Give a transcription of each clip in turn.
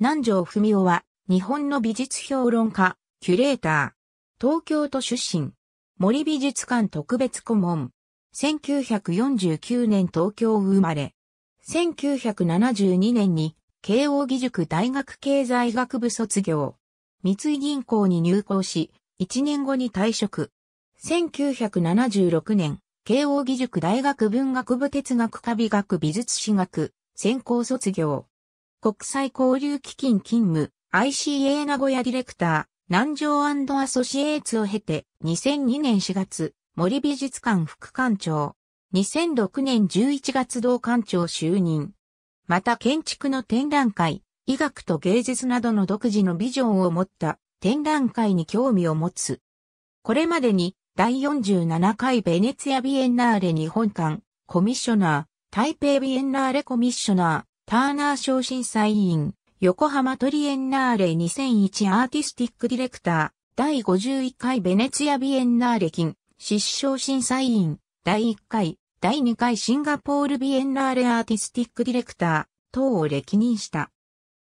南條文夫は、日本の美術評論家、キュレーター、東京都出身、森美術館特別顧問、1949年東京生まれ、1972年に慶応義塾大学経済学部卒業、三井銀行に入校し、1年後に退職。1976年、慶応義塾大学文学部哲学科美学美術史学、専攻卒業。国際交流基金勤務、ICA 名古屋ディレクター、南城アソシエーツを経て、2002年4月、森美術館副館長、2006年11月同館長就任。また建築の展覧会、医学と芸術などの独自のビジョンを持った展覧会に興味を持つ。これまでに第47回ベネツィアビエンナーレ日本館、コミッショナー、台北ビエンナーレコミッショナー、ターナー賞審査委員、横浜トリエンナーレ2001アーティスティックディレクター、第51回ベネツィアビエンナーレ金、失笑審査委員、第1回、第2回シンガポールビエンナーレアーティスティックディレクター等を歴任した。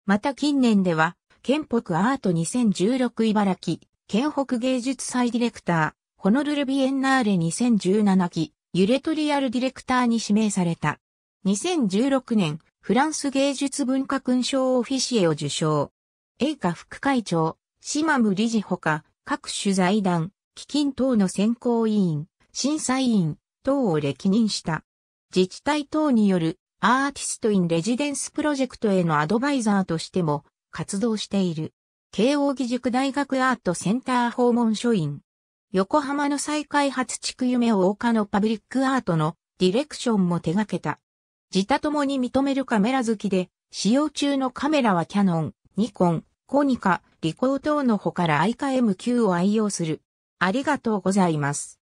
また近年では、県北アート2016茨城、県北芸術祭ディレクター、ホノルルビエンナーレ2017期、ユレトリアルディレクターに指名された。2016年、フランス芸術文化勲章オフィシエを受賞。英華副会長、島ム理事ほか、各種財団、基金等の選考委員、審査委員等を歴任した。自治体等によるアーティストインレジデンスプロジェクトへのアドバイザーとしても活動している。慶応義塾大学アートセンター訪問書院。横浜の再開発地区夢を丘のパブリックアートのディレクションも手掛けた。自他共に認めるカメラ好きで、使用中のカメラはキャノン、ニコン、コニカ、リコー等のほから i カ m 9を愛用する。ありがとうございます。